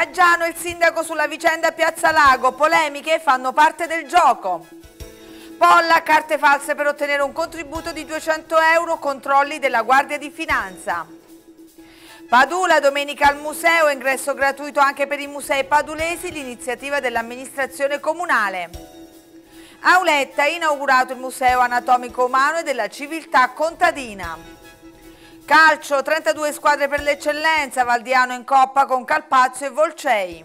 Gaggiano il sindaco sulla vicenda Piazza Lago, polemiche fanno parte del gioco. Polla, carte false per ottenere un contributo di 200 euro, controlli della Guardia di Finanza. Padula, domenica al museo, ingresso gratuito anche per i musei padulesi, l'iniziativa dell'amministrazione comunale. Auletta, inaugurato il Museo Anatomico Umano e della Civiltà Contadina. Calcio, 32 squadre per l'eccellenza, Valdiano in coppa con Calpazzo e Volcei.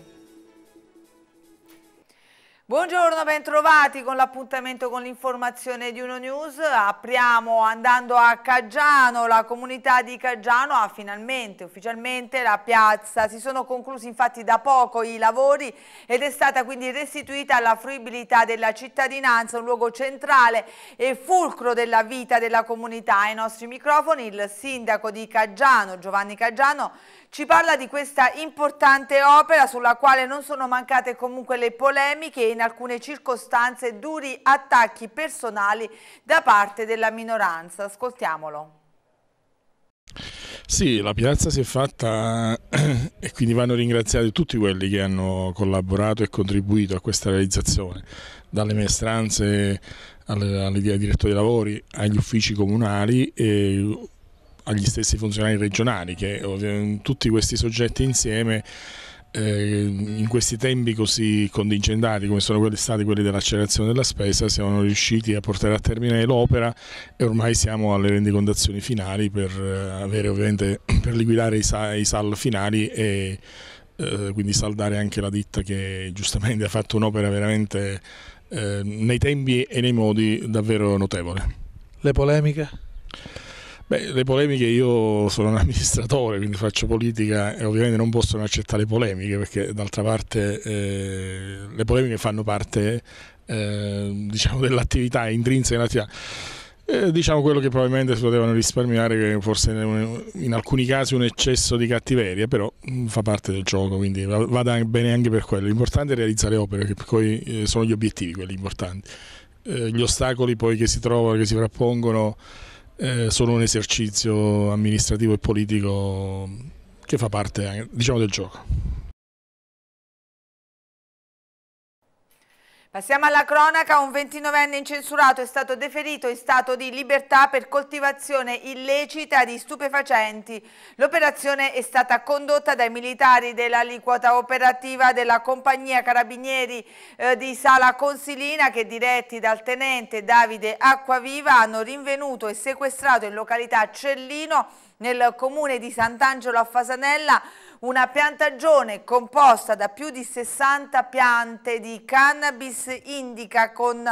Buongiorno, bentrovati con l'appuntamento con l'informazione di Uno News. Apriamo andando a Caggiano. La comunità di Caggiano ha finalmente, ufficialmente, la piazza. Si sono conclusi infatti da poco i lavori ed è stata quindi restituita alla fruibilità della cittadinanza, un luogo centrale e fulcro della vita della comunità. Ai nostri microfoni il sindaco di Caggiano, Giovanni Caggiano, ci parla di questa importante opera sulla quale non sono mancate comunque le polemiche e in alcune circostanze duri attacchi personali da parte della minoranza. Ascoltiamolo. Sì, la piazza si è fatta e quindi vanno ringraziati tutti quelli che hanno collaborato e contribuito a questa realizzazione, dalle maestranze all'idea direttori dei lavori, agli uffici comunali e agli stessi funzionari regionali che tutti questi soggetti insieme eh, in questi tempi così contingentati come sono stati quelli dell'accelerazione della spesa siamo riusciti a portare a termine l'opera e ormai siamo alle rendicontazioni finali per, eh, per liquidare i, sal, finali e eh, quindi saldare anche la ditta che giustamente ha fatto un'opera veramente eh, nei tempi e nei modi davvero notevole. Le polemiche? Beh, le polemiche, io sono un amministratore, quindi faccio politica e ovviamente non posso non accettare polemiche perché d'altra parte eh, le polemiche fanno parte eh, diciamo, dell'attività intrinseca dell'attività. Eh, diciamo quello che probabilmente si potevano risparmiare, forse in alcuni casi un eccesso di cattiveria, però mm, fa parte del gioco, quindi va bene anche per quello. L'importante è realizzare opere, che poi eh, sono gli obiettivi quelli importanti. Eh, gli ostacoli poi che si trovano, che si frappongono, eh, solo un esercizio amministrativo e politico che fa parte diciamo, del gioco. Passiamo alla cronaca, un 29enne incensurato è stato deferito in stato di libertà per coltivazione illecita di stupefacenti. L'operazione è stata condotta dai militari dell'aliquota operativa della compagnia Carabinieri eh, di Sala Consilina che diretti dal tenente Davide Acquaviva hanno rinvenuto e sequestrato in località Cellino nel comune di Sant'Angelo a Fasanella una piantagione composta da più di 60 piante di cannabis indica con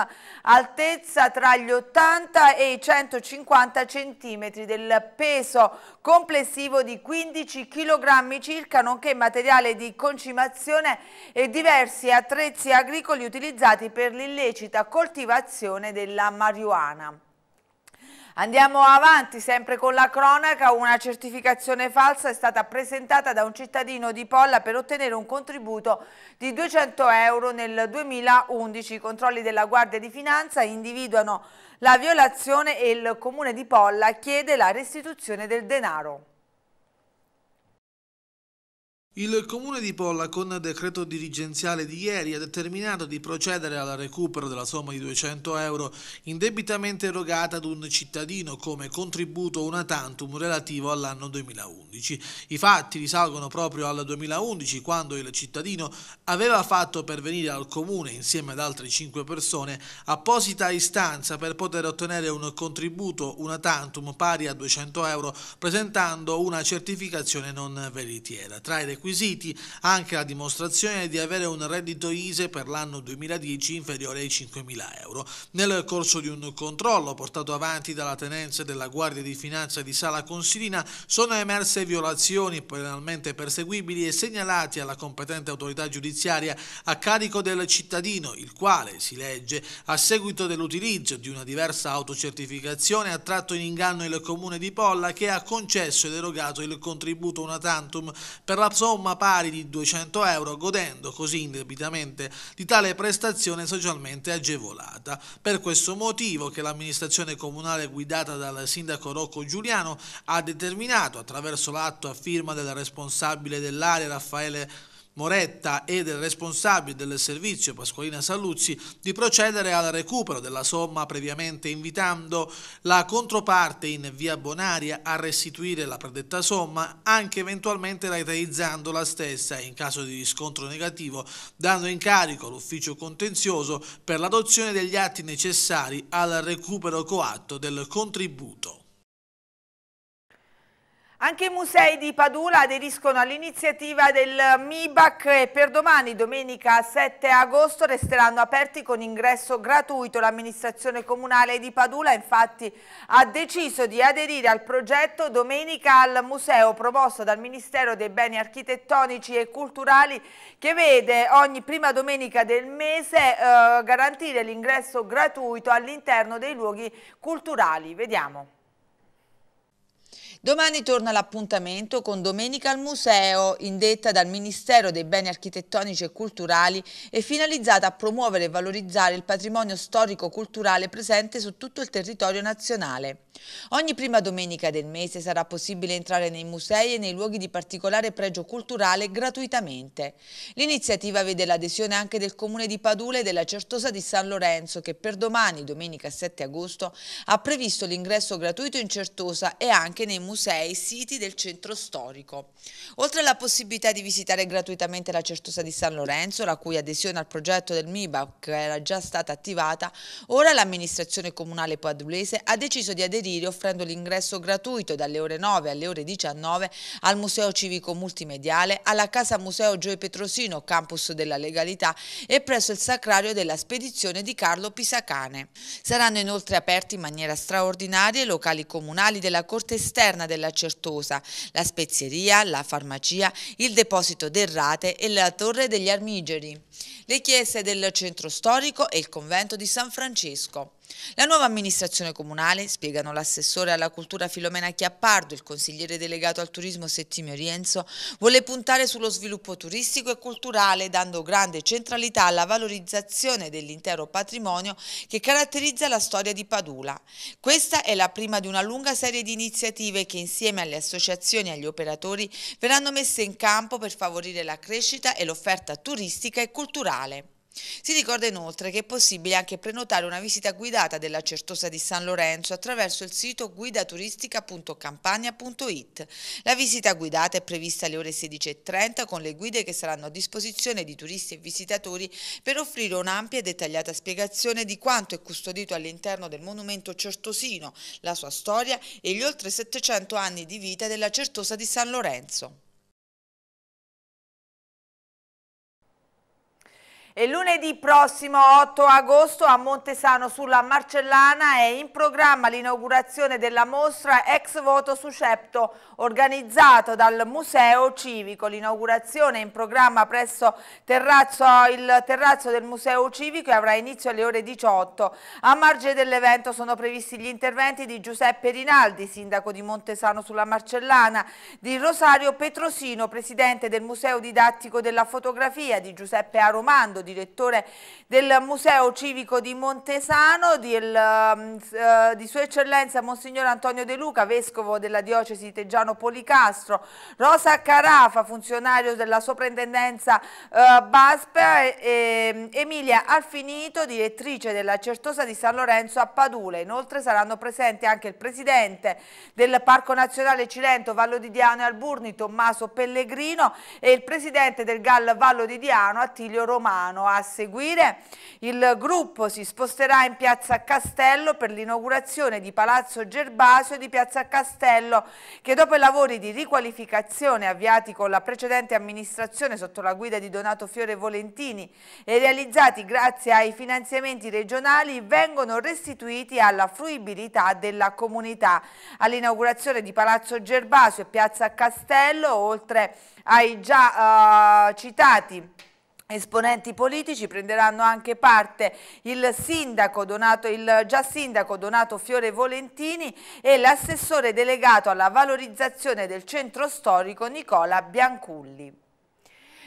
altezza tra gli 80 e i 150 cm del peso complessivo di 15 kg circa, nonché materiale di concimazione e diversi attrezzi agricoli utilizzati per l'illecita coltivazione della marijuana. Andiamo avanti sempre con la cronaca, una certificazione falsa è stata presentata da un cittadino di Polla per ottenere un contributo di 200 euro nel 2011. I controlli della Guardia di Finanza individuano la violazione e il comune di Polla chiede la restituzione del denaro. Il comune di Polla con decreto dirigenziale di ieri ha determinato di procedere al recupero della somma di 200 euro indebitamente erogata ad un cittadino come contributo una tantum relativo all'anno 2011. I fatti risalgono proprio al 2011 quando il cittadino aveva fatto pervenire al comune insieme ad altre 5 persone apposita istanza per poter ottenere un contributo una tantum pari a 200 euro presentando una certificazione non veritiera. Tra i acquisiti, anche la dimostrazione di avere un reddito ISE per l'anno 2010 inferiore ai 5.000 euro. Nel corso di un controllo portato avanti dalla tenenza della Guardia di Finanza di Sala Consilina sono emerse violazioni penalmente perseguibili e segnalati alla competente autorità giudiziaria a carico del cittadino, il quale, si legge, a seguito dell'utilizzo di una diversa autocertificazione ha tratto in inganno il comune di Polla che ha concesso ed erogato il contributo una tantum per la somma somma pari di 200 euro, godendo così indebitamente di tale prestazione socialmente agevolata. Per questo motivo che l'amministrazione comunale guidata dal sindaco Rocco Giuliano ha determinato attraverso l'atto a firma del responsabile dell'area Raffaele Moretta e del responsabile del servizio Pasqualina Saluzzi di procedere al recupero della somma previamente invitando la controparte in via Bonaria a restituire la predetta somma anche eventualmente rateizzando la stessa in caso di riscontro negativo dando incarico all'ufficio contenzioso per l'adozione degli atti necessari al recupero coatto del contributo. Anche i musei di Padula aderiscono all'iniziativa del MIBAC e per domani, domenica 7 agosto, resteranno aperti con ingresso gratuito. L'amministrazione comunale di Padula infatti ha deciso di aderire al progetto Domenica al Museo proposto dal Ministero dei Beni Architettonici e Culturali che vede ogni prima domenica del mese eh, garantire l'ingresso gratuito all'interno dei luoghi culturali. Vediamo. Domani torna l'appuntamento con Domenica al Museo, indetta dal Ministero dei Beni Architettonici e Culturali e finalizzata a promuovere e valorizzare il patrimonio storico-culturale presente su tutto il territorio nazionale. Ogni prima domenica del mese sarà possibile entrare nei musei e nei luoghi di particolare pregio culturale gratuitamente. L'iniziativa vede l'adesione anche del Comune di Padule e della Certosa di San Lorenzo che per domani, domenica 7 agosto, ha previsto l'ingresso gratuito in Certosa e anche nei musei musei, e siti del centro storico. Oltre alla possibilità di visitare gratuitamente la Certosa di San Lorenzo, la cui adesione al progetto del MIBAC era già stata attivata, ora l'amministrazione comunale padulese ha deciso di aderire offrendo l'ingresso gratuito dalle ore 9 alle ore 19 al Museo Civico Multimediale, alla Casa Museo Gioe Petrosino, campus della legalità, e presso il Sacrario della Spedizione di Carlo Pisacane. Saranno inoltre aperti in maniera straordinaria i locali comunali della Corte Esterna Toscana della Certosa, la spezieria, la farmacia, il deposito d'errate e la Torre degli Armigeri, le chiese del centro storico e il convento di San Francesco. La nuova amministrazione comunale, spiegano l'assessore alla cultura Filomena Chiappardo, il consigliere delegato al turismo Settimio Rienzo, vuole puntare sullo sviluppo turistico e culturale dando grande centralità alla valorizzazione dell'intero patrimonio che caratterizza la storia di Padula. Questa è la prima di una lunga serie di iniziative che insieme alle associazioni e agli operatori verranno messe in campo per favorire la crescita e l'offerta turistica e culturale. Si ricorda inoltre che è possibile anche prenotare una visita guidata della Certosa di San Lorenzo attraverso il sito guidaturistica.campania.it. La visita guidata è prevista alle ore 16.30 con le guide che saranno a disposizione di turisti e visitatori per offrire un'ampia e dettagliata spiegazione di quanto è custodito all'interno del monumento certosino, la sua storia e gli oltre 700 anni di vita della Certosa di San Lorenzo. E lunedì prossimo 8 agosto a Montesano sulla Marcellana è in programma l'inaugurazione della mostra Ex Voto Suscepto organizzato dal Museo Civico. L'inaugurazione è in programma presso terrazzo, il terrazzo del Museo Civico e avrà inizio alle ore 18. A margine dell'evento sono previsti gli interventi di Giuseppe Rinaldi, sindaco di Montesano sulla Marcellana, di Rosario Petrosino, presidente del Museo Didattico della Fotografia, di Giuseppe Aromando, direttore del Museo Civico di Montesano, di, il, um, eh, di Sua Eccellenza Monsignor Antonio De Luca, Vescovo della Diocesi Teggiano Policastro, Rosa Carafa, funzionario della Soprintendenza eh, Baspa, e, e, Emilia Alfinito, direttrice della Certosa di San Lorenzo a Padule. Inoltre saranno presenti anche il Presidente del Parco Nazionale Cilento, Vallo di Diano e Alburni, Tommaso Pellegrino e il Presidente del GAL Vallo di Diano, Attilio Romano. Milano. A seguire il gruppo si sposterà in piazza Castello per l'inaugurazione di Palazzo Gerbasio di piazza Castello che dopo i lavori di riqualificazione avviati con la precedente amministrazione sotto la guida di Donato Fiore Volentini e realizzati grazie ai finanziamenti regionali vengono restituiti alla fruibilità della comunità. All'inaugurazione di Palazzo Gerbasio e piazza Castello oltre ai già uh, citati Esponenti politici prenderanno anche parte il, sindaco Donato, il già sindaco Donato Fiore Volentini e l'assessore delegato alla valorizzazione del centro storico Nicola Bianculli.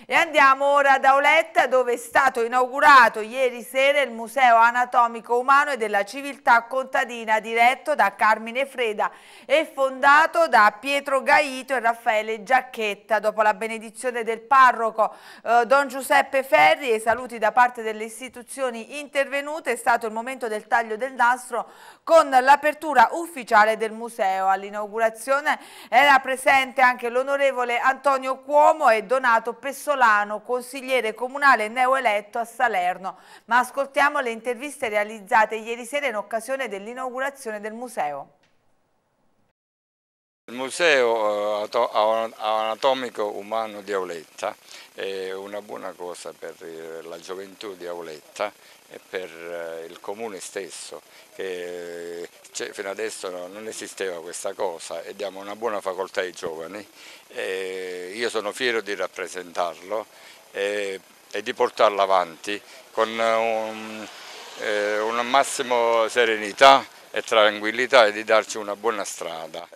E andiamo ora ad Auletta dove è stato inaugurato ieri sera il Museo Anatomico Umano e della Civiltà Contadina diretto da Carmine Freda e fondato da Pietro Gaito e Raffaele Giacchetta. Dopo la benedizione del parroco eh, Don Giuseppe Ferri e saluti da parte delle istituzioni intervenute è stato il momento del taglio del nastro con l'apertura ufficiale del museo. All'inaugurazione era presente anche l'onorevole Antonio Cuomo e Donato Pessola Ortolano, consigliere comunale neoeletto a Salerno. Ma ascoltiamo le interviste realizzate ieri sera in occasione dell'inaugurazione del museo. Il museo eh, anatomico umano di Auletta è una buona cosa per eh, la gioventù di Auletta e per eh, il comune stesso, che fino adesso non esisteva questa cosa e diamo una buona facoltà ai giovani. io sono fiero di rappresentarlo e, di portarlo avanti con una massima serenità e tranquillità e di darci una buona strada.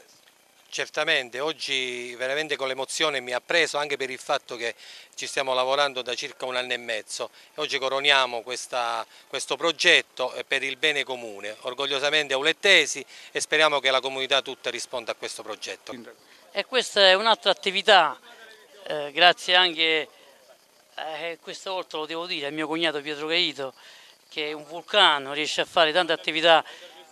Certamente, oggi veramente con l'emozione mi ha preso anche per il fatto che ci stiamo lavorando da circa un anno e mezzo. Oggi coroniamo questa, questo progetto eh, per il bene comune, orgogliosamente aulettesi e speriamo che la comunità tutta risponda a questo progetto. E questa è un'altra attività, eh, grazie anche, eh, questa volta lo devo dire, al mio cognato Pietro Gaito, che è un vulcano, riesce a fare tante attività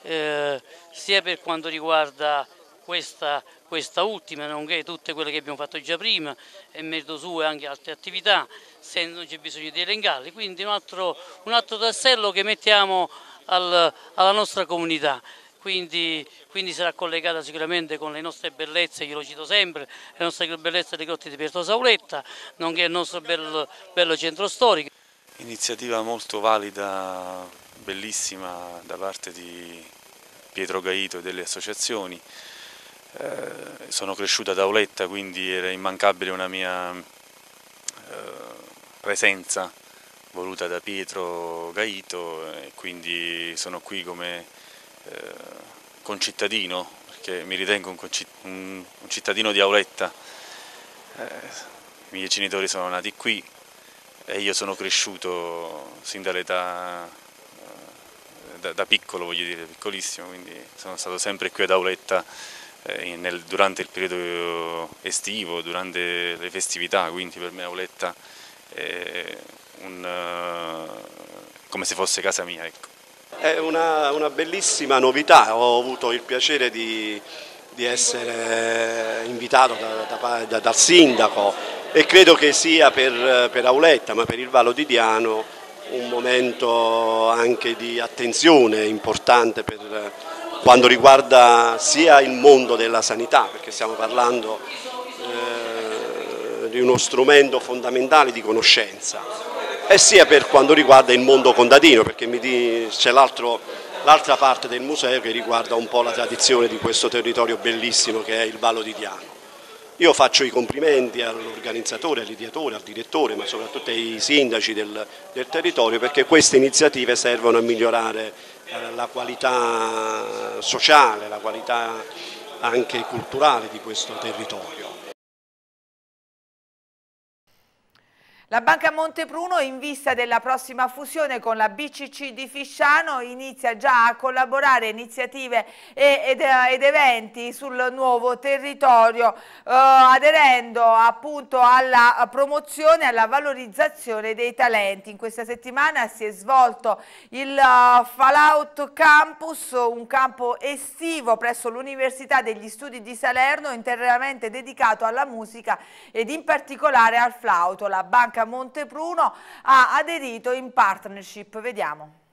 eh, sia per quanto riguarda questa, questa, ultima, nonché tutte quelle che abbiamo fatto già prima, e merito suo e anche altre attività, se non c'è bisogno di elencarle. Quindi un altro, un altro tassello che mettiamo al, alla nostra comunità. Quindi, quindi, sarà collegata sicuramente con le nostre bellezze, io lo cito sempre, le nostre bellezze dei grotti di Pietro Sauletta, nonché il nostro bello, bello centro storico. Iniziativa molto valida, bellissima da parte di Pietro Gaito e delle associazioni. Eh, sono cresciuto ad Auletta, quindi era immancabile una mia eh, presenza voluta da Pietro Gaito e quindi sono qui come eh, concittadino, perché mi ritengo un, cittadino di Auletta. I miei genitori sono nati qui e io sono cresciuto sin dall'età da, da, piccolo, voglio dire, piccolissimo, quindi sono stato sempre qui ad Auletta eh, nel, durante il periodo eh, estivo, durante le festività, quindi per me Auletta è un, eh, come se fosse casa mia. Ecco. È una, una, bellissima novità, ho avuto il piacere di, di essere invitato da, da, da, dal sindaco e credo che sia per, per Auletta ma per il Valo di Diano un momento anche di attenzione importante per, quando riguarda sia il mondo della sanità, perché stiamo parlando eh, di uno strumento fondamentale di conoscenza, e sia per quanto riguarda il mondo contadino, perché c'è l'altra parte del museo che riguarda un po' la tradizione di questo territorio bellissimo che è il Vallo di Diano. Io faccio i complimenti all'organizzatore, all'ideatore, al direttore, ma soprattutto ai sindaci del, del territorio perché queste iniziative servono a migliorare eh, la qualità sociale, la qualità anche culturale di questo territorio. La Banca Montepruno, in vista della prossima fusione con la BCC di Fisciano, inizia già a collaborare iniziative ed, eventi sul nuovo territorio, eh, aderendo appunto alla promozione e alla valorizzazione dei talenti. In questa settimana si è svolto il eh, Fallout Campus, un campo estivo presso l'Università degli Studi di Salerno, interamente dedicato alla musica ed in particolare al flauto. La Banca Bianca Montepruno ha aderito in partnership. Vediamo.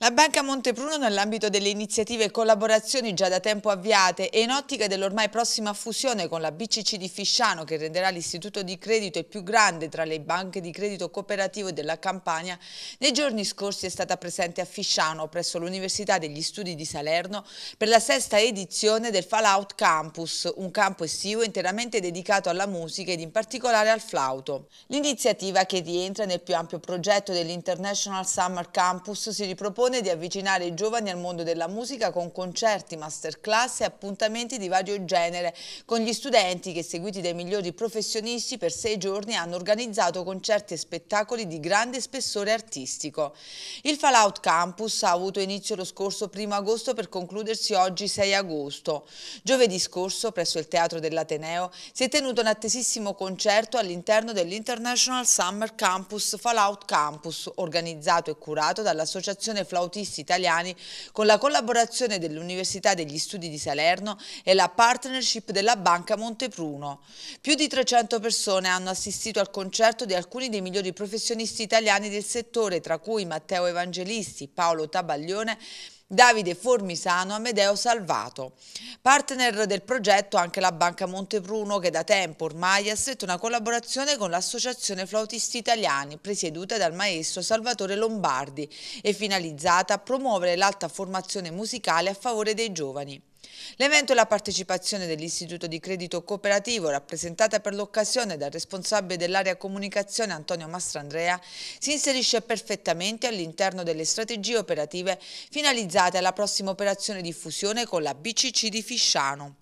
La Banca Montepruno nell'ambito delle iniziative e collaborazioni già da tempo avviate e in ottica dell'ormai prossima fusione con la BCC di Fisciano che renderà l'istituto di credito il più grande tra le banche di credito cooperativo della Campania, nei giorni scorsi è stata presente a Fisciano presso l'Università degli Studi di Salerno per la sesta edizione del Fallout Campus, un campo estivo interamente dedicato alla musica ed in particolare al flauto. L'iniziativa che rientra nel più ampio progetto dell'International Summer Campus si ripropone propone di avvicinare i giovani al mondo della musica con concerti, masterclass e appuntamenti di vario genere con gli studenti che seguiti dai migliori professionisti per sei giorni hanno organizzato concerti e spettacoli di grande spessore artistico. Il Fallout Campus ha avuto inizio lo scorso 1 agosto per concludersi oggi 6 agosto. Giovedì scorso presso il Teatro dell'Ateneo si è tenuto un attesissimo concerto all'interno dell'International Summer Campus Fallout Campus organizzato e curato dall'Associazione Flauto flautisti italiani con la collaborazione dell'Università degli Studi di Salerno e la partnership della Banca Montepruno. Più di 300 persone hanno assistito al concerto di alcuni dei migliori professionisti italiani del settore, tra cui Matteo Evangelisti, Paolo Tabaglione Davide Formisano, Amedeo Salvato. Partner del progetto anche la Banca Montepruno che da tempo ormai ha stretto una collaborazione con l'Associazione Flautisti Italiani presieduta dal maestro Salvatore Lombardi e finalizzata a promuovere l'alta formazione musicale a favore dei giovani. L'evento e la partecipazione dell'Istituto di Credito Cooperativo, rappresentata per l'occasione dal responsabile dell'area comunicazione Antonio Mastrandrea, si inserisce perfettamente all'interno delle strategie operative finalizzate alla prossima operazione di fusione con la BCC di Fisciano.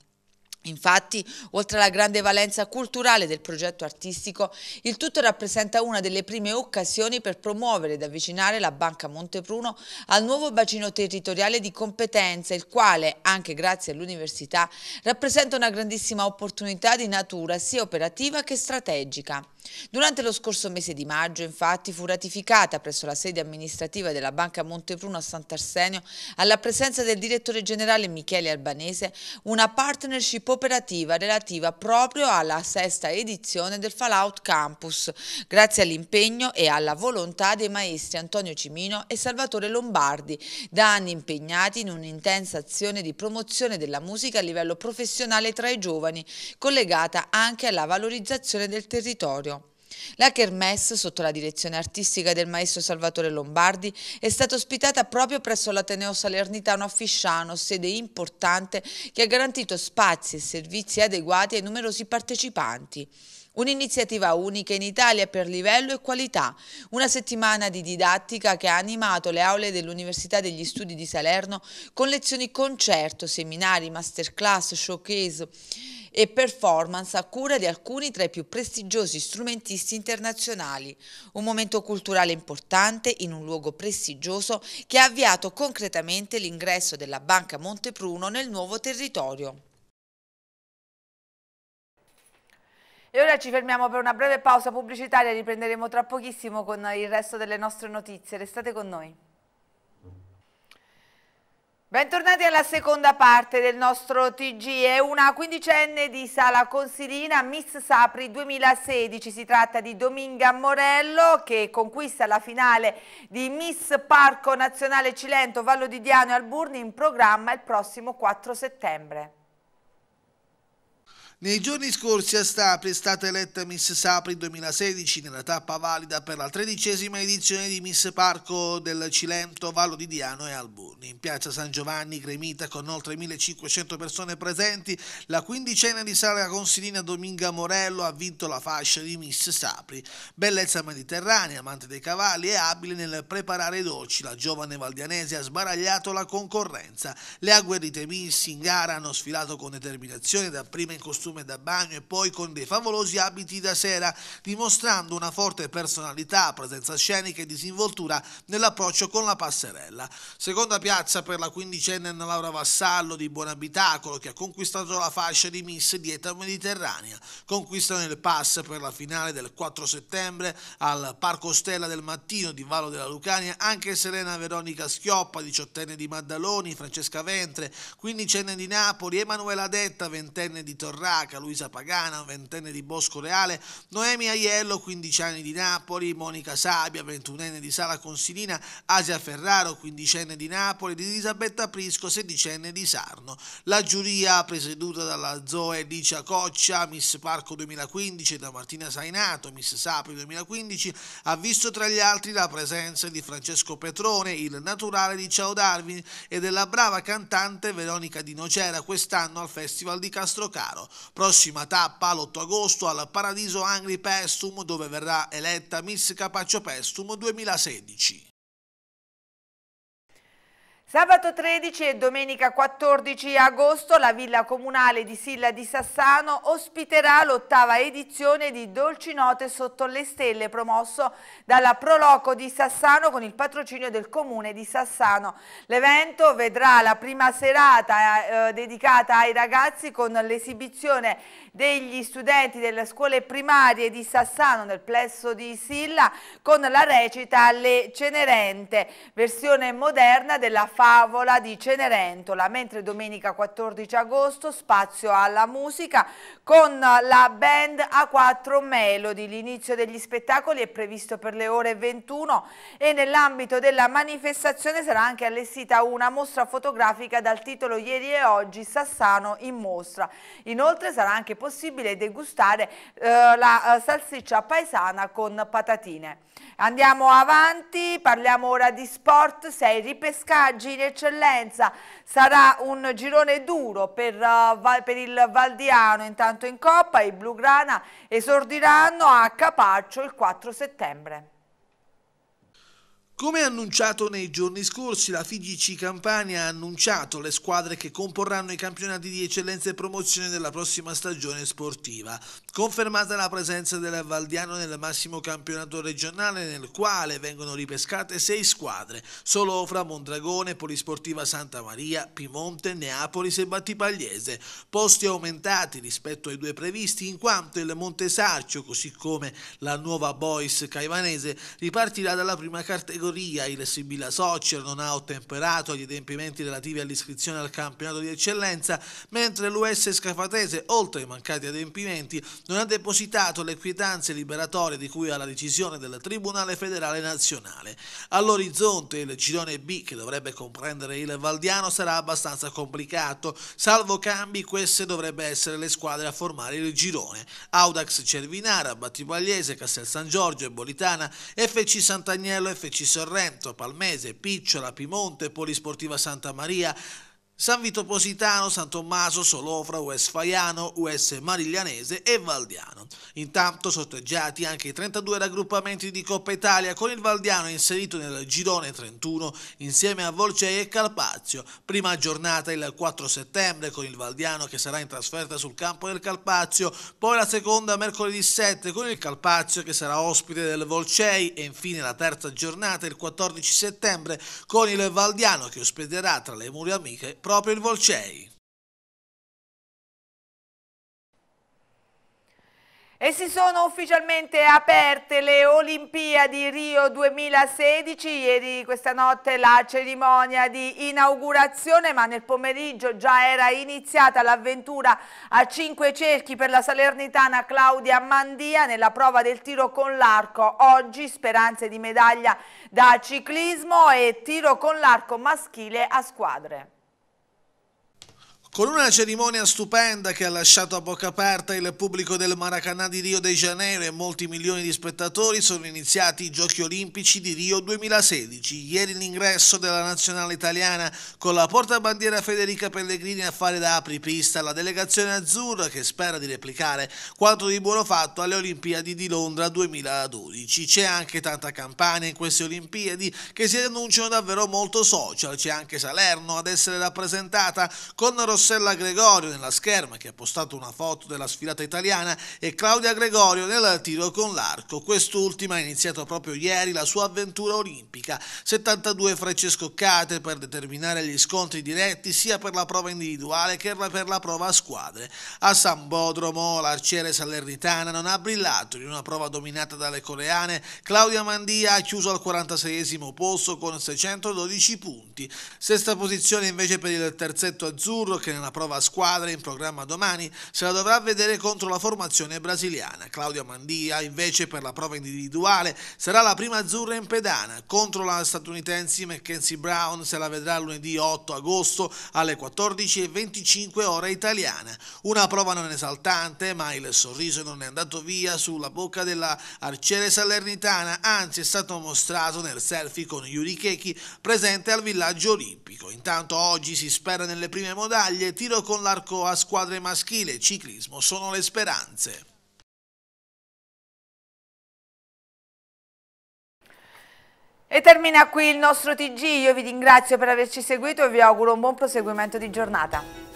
Infatti, oltre alla grande valenza culturale del progetto artistico, il tutto rappresenta una delle prime occasioni per promuovere ed avvicinare la Banca Montepruno al nuovo bacino territoriale di competenza, il quale, anche grazie all'università, rappresenta una grandissima opportunità di natura sia operativa che strategica. Durante lo scorso mese di maggio, infatti, fu ratificata presso la sede amministrativa della Banca Montepruno a Sant'Arsenio, alla presenza del direttore generale Michele Albanese, una partnership cooperativa relativa proprio alla sesta edizione del Fallout Campus, grazie all'impegno e alla volontà dei maestri Antonio Cimino e Salvatore Lombardi, da anni impegnati in un'intensa azione di promozione della musica a livello professionale tra i giovani, collegata anche alla valorizzazione del territorio. La Kermesse, sotto la direzione artistica del maestro Salvatore Lombardi, è stata ospitata proprio presso l'Ateneo Salernitano a Fisciano, sede importante che ha garantito spazi e servizi adeguati ai numerosi partecipanti. Un'iniziativa unica in Italia per livello e qualità. Una settimana di didattica che ha animato le aule dell'Università degli Studi di Salerno con lezioni concerto, seminari, masterclass, showcase e performance a cura di alcuni tra i più prestigiosi strumentisti internazionali. Un momento culturale importante in un luogo prestigioso che ha avviato concretamente l'ingresso della Banca Montepruno nel nuovo territorio. E ora ci fermiamo per una breve pausa pubblicitaria, riprenderemo tra pochissimo con il resto delle nostre notizie. Restate con noi. Bentornati alla seconda parte del nostro TG, è una quindicenne di Sala Consilina, Miss Sapri 2016, si tratta di Dominga Morello che conquista la finale di Miss Parco Nazionale Cilento Vallo di Diano e Alburni in programma il prossimo 4 settembre. Nei giorni scorsi a Stapri è stata eletta Miss Sapri 2016 nella tappa valida per la tredicesima edizione di Miss Parco del Cilento, Vallo di Diano e Albuni. In piazza San Giovanni, gremita con oltre 1500 persone presenti, la quindicenne di Sara Consilina Dominga Morello ha vinto la fascia di Miss Sapri. Bellezza mediterranea, amante dei cavalli e abile nel preparare i dolci, la giovane valdianese ha sbaragliato la concorrenza. Le agguerrite Miss in gara hanno sfilato con determinazione da prima in costruzione costume da bagno e poi con dei favolosi abiti da sera, dimostrando una forte personalità, presenza scenica e disinvoltura nell'approccio con la passerella. Seconda piazza per la quindicenne Anna Laura Vassallo di Buonabitacolo che ha conquistato la fascia di Miss Dieta Mediterranea. Conquistano il pass per la finale del 4 settembre al Parco Stella del Mattino di Vallo della Lucania anche Serena Veronica Schioppa, diciottenne di Maddaloni, Francesca Ventre, quindicenne di Napoli, Emanuela Detta, ventenne di Torrano, Petraca, Luisa Pagana, ventenne di Bosco Reale, Noemi Aiello, 15 anni di Napoli, Monica Sabia, 21enne di Sala Consilina, Asia Ferraro, 15enne di Napoli, ed Elisabetta Prisco, 16enne di Sarno. La giuria presieduta dalla Zoe Licia Coccia, Miss Parco 2015 da Martina Sainato, Miss Sapri 2015, ha visto tra gli altri la presenza di Francesco Petrone, il naturale di Ciao Darwin, e della brava cantante Veronica Di Nocera quest'anno al Festival di Castrocaro. Prossima tappa l'8 agosto al Paradiso Angri Pestum dove verrà eletta Miss Capaccio Pestum 2016. Sabato 13 e domenica 14 agosto la Villa Comunale di Silla di Sassano ospiterà l'ottava edizione di Dolci Note sotto le stelle promosso dalla Proloco di Sassano con il patrocinio del Comune di Sassano. L'evento vedrà la prima serata eh, eh dedicata ai ragazzi con l'esibizione degli studenti delle scuole primarie di Sassano nel plesso di Silla con la recita Le Cenerente, versione moderna della famiglia favola di Cenerentola, mentre domenica 14 agosto spazio alla musica con la band A4 Melody. L'inizio degli spettacoli è previsto per le ore 21 e nell'ambito della manifestazione sarà anche allestita una mostra fotografica dal titolo Ieri e oggi Sassano in mostra. Inoltre sarà anche possibile degustare eh, la eh, salsiccia paesana con patatine. Andiamo avanti, parliamo ora di sport, sei ripescaggi in eccellenza, sarà un girone duro per, eh, per il Valdiano, intanto Intanto in Coppa i Blugrana esordiranno a Capaccio il 4 settembre. Come annunciato nei giorni scorsi, la FIGC Campania ha annunciato le squadre che comporranno i campionati di eccellenza e promozione della prossima stagione sportiva. Confermata la presenza del Valdiano nel massimo campionato regionale nel quale vengono ripescate sei squadre, solo fra Mondragone, Polisportiva Santa Maria, Piemonte, Neapolis e Battipagliese, posti aumentati rispetto ai due previsti in quanto il Montesarcio, così come la nuova Boys Caivanese, ripartirà dalla prima categoria. Il Sibilla Soccer non ha ottemperato agli adempimenti relativi all'iscrizione al campionato di eccellenza, mentre l'US Scafatese, oltre ai mancati adempimenti, non ha depositato le quietanze liberatorie di cui alla decisione del Tribunale federale nazionale. All'orizzonte il girone B, che dovrebbe comprendere il Valdiano, sarà abbastanza complicato. Salvo cambi, queste dovrebbero essere le squadre a formare il girone. Audax Cervinara, Battipagliese, Castel San Giorgio e Bolitana, FC Sant'Agnello, FC Sorrento, Palmese, Picciola, Pimonte, Polisportiva Santa Maria, San Vito Positano, San Tommaso, Solofra, US Faiano, US Mariglianese e Valdiano. Intanto sorteggiati anche i 32 raggruppamenti di Coppa Italia con il Valdiano inserito nel girone 31 insieme a Volcei e Calpazio. Prima giornata il 4 settembre con il Valdiano che sarà in trasferta sul campo del Calpazio, poi la seconda mercoledì 7 con il Calpazio che sarà ospite del Volcei e infine la terza giornata il 14 settembre con il Valdiano che ospiterà tra le mura amiche proprio il Volcei. E si sono ufficialmente aperte le Olimpiadi Rio 2016, ieri questa notte la cerimonia di inaugurazione ma nel pomeriggio già era iniziata l'avventura a cinque cerchi per la salernitana Claudia Mandia nella prova del tiro con l'arco, oggi speranze di medaglia da ciclismo e tiro con l'arco maschile a squadre con una cerimonia stupenda che ha lasciato a bocca aperta il pubblico del Maracanã di Rio de Janeiro e molti milioni di spettatori, sono iniziati i Giochi Olimpici di Rio 2016. Ieri l'ingresso della nazionale italiana con la portabandiera Federica Pellegrini a fare da apripista alla delegazione azzurra che spera di replicare quanto di buono fatto alle Olimpiadi di Londra 2012. C'è anche tanta campagna in queste Olimpiadi che si annunciano davvero molto social. C'è anche Salerno ad essere rappresentata con Rossella Rossella Gregorio nella scherma che ha postato una foto della sfilata italiana e Claudia Gregorio nel tiro con l'arco. Quest'ultima ha iniziato proprio ieri la sua avventura olimpica. 72 frecce scoccate per determinare gli scontri diretti sia per la prova individuale che per la prova a squadre. A San Bodromo l'arciere salernitana non ha brillato in una prova dominata dalle coreane. Claudia Mandia ha chiuso al 46 posto con 612 punti. Sesta posizione invece per il terzetto azzurro che nella prova a squadre in programma domani se la dovrà vedere contro la formazione brasiliana. Claudia Mandia invece per la prova individuale sarà la prima azzurra in pedana contro la statunitense Mackenzie Brown se la vedrà lunedì 8 agosto alle 14.25 ora italiana. Una prova non esaltante ma il sorriso non è andato via sulla bocca della arciere salernitana anzi è stato mostrato nel selfie con Yuri Kechi presente al villaggio olimpico. Intanto oggi si spera nelle prime modaglie medaglie, tiro con l'arco a squadre maschile, ciclismo sono le speranze. E termina qui il nostro TG, io vi ringrazio per averci seguito e vi auguro un buon proseguimento di giornata.